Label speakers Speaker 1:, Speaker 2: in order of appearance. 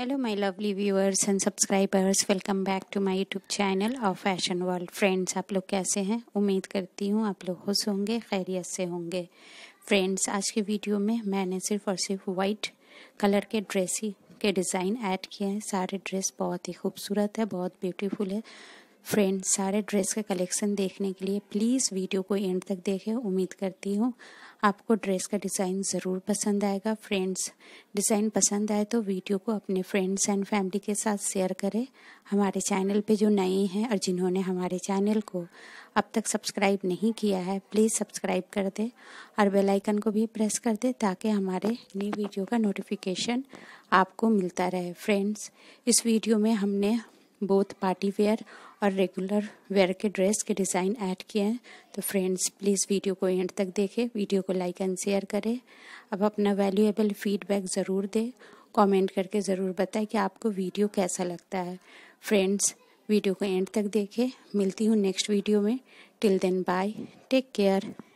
Speaker 1: hello my lovely viewers and subscribers welcome back to my YouTube channel और fashion world friends आप लोग कैसे हैं उम्मीद करती हूँ आप लोग खुश होंगे खैरियत से होंगे फ्रेंड्स आज की वीडियो में मैंने सिर्फ और सिर्फ वाइट कलर के ड्रेस ही के डिज़ाइन ऐड किए हैं सारे ड्रेस बहुत ही खूबसूरत है बहुत ब्यूटीफुल है फ्रेंड सारे ड्रेस का कलेक्शन देखने के लिए प्लीज़ वीडियो को एंड तक देखें उम्मीद करती हूँ आपको ड्रेस का डिज़ाइन ज़रूर पसंद आएगा फ्रेंड्स डिज़ाइन पसंद आए तो वीडियो को अपने फ्रेंड्स एंड फैमिली के साथ शेयर करें हमारे चैनल पे जो नए हैं और जिन्होंने हमारे चैनल को अब तक सब्सक्राइब नहीं किया है प्लीज़ सब्सक्राइब कर दें और बेलाइकन को भी प्रेस कर दें ताकि हमारे नई वीडियो का नोटिफिकेशन आपको मिलता रहे फ्रेंड्स इस वीडियो में हमने बोथ पार्टी वेयर और रेगुलर वेयर के ड्रेस के डिज़ाइन ऐड किए हैं तो फ्रेंड्स प्लीज़ वीडियो को एंड तक देखें वीडियो को लाइक एंड शेयर करें अब अपना वैल्यूएबल फीडबैक ज़रूर दें कमेंट करके ज़रूर बताएं कि आपको वीडियो कैसा लगता है फ्रेंड्स वीडियो को एंड तक देखें मिलती हूँ नेक्स्ट वीडियो में till then bye take care